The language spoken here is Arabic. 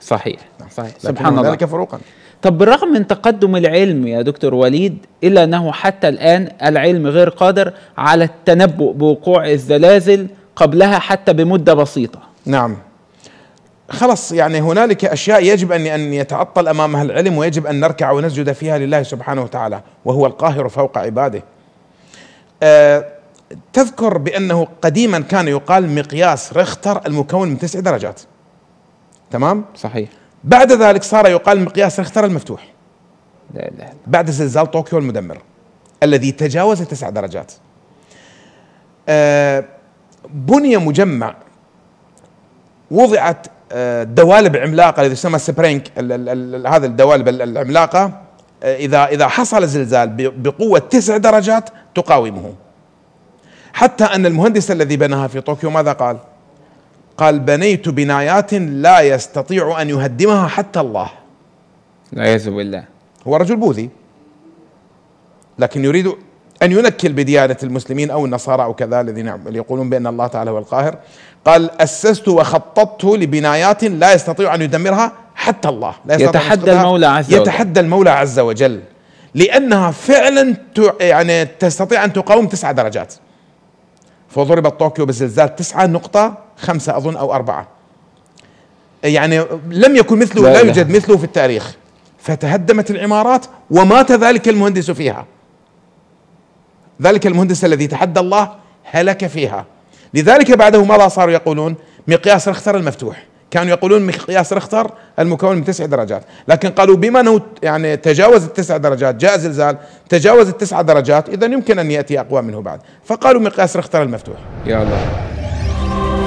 صحيح نعم. صحيح سبحان الله ذلك فروقا طب بالرغم من تقدم العلم يا دكتور وليد الا انه حتى الان العلم غير قادر على التنبؤ بوقوع الزلازل قبلها حتى بمده بسيطه نعم خلص يعني هنالك اشياء يجب ان ان يتعطل امامها العلم ويجب ان نركع ونسجد فيها لله سبحانه وتعالى وهو القاهر فوق عباده. أه تذكر بانه قديما كان يقال مقياس ريختر المكون من تسع درجات. تمام صحيح بعد ذلك صار يقال مقياس ريختر المفتوح لا لا بعد زلزال طوكيو المدمر الذي تجاوز تسع درجات آه بني مجمع وضعت آه، دوالب عملاقه الذي يسمى سبرينك هذا الدوالب العملاقه آه، اذا اذا حصل زلزال بقوه تسع درجات تقاومه حتى ان المهندس الذي بناها في طوكيو ماذا قال؟ قال بنيت بنايات لا يستطيع أن يهدمها حتى الله والعياذ بالله هو رجل بوذي لكن يريد أن ينكل بديانة المسلمين أو النصارى أو كذا الذين يقولون بأن الله تعالى هو القاهر قال أسست وخططت لبنايات لا يستطيع أن يدمرها حتى الله لا يستطيع يتحدى المولى عز وجل يتحدى المولى عز وجل لأنها فعلا يعني تستطيع أن تقاوم تسع درجات فضربت طوكيو بالزلزال تسعة نقطة خمسة أظن أو أربعة يعني لم يكن مثله لا, لا يوجد مثله في التاريخ فتهدمت العمارات ومات ذلك المهندس فيها ذلك المهندس الذي تحدى الله هلك فيها لذلك بعده ماذا صاروا يقولون مقياس رختر المفتوح كانوا يقولون مقياس رختر المكون من تسع درجات لكن قالوا بما انه يعني تجاوز التسع درجات جاء زلزال تجاوز التسع درجات اذا يمكن ان ياتي اقوى منه بعد فقالوا مقياس رختر المفتوح يا الله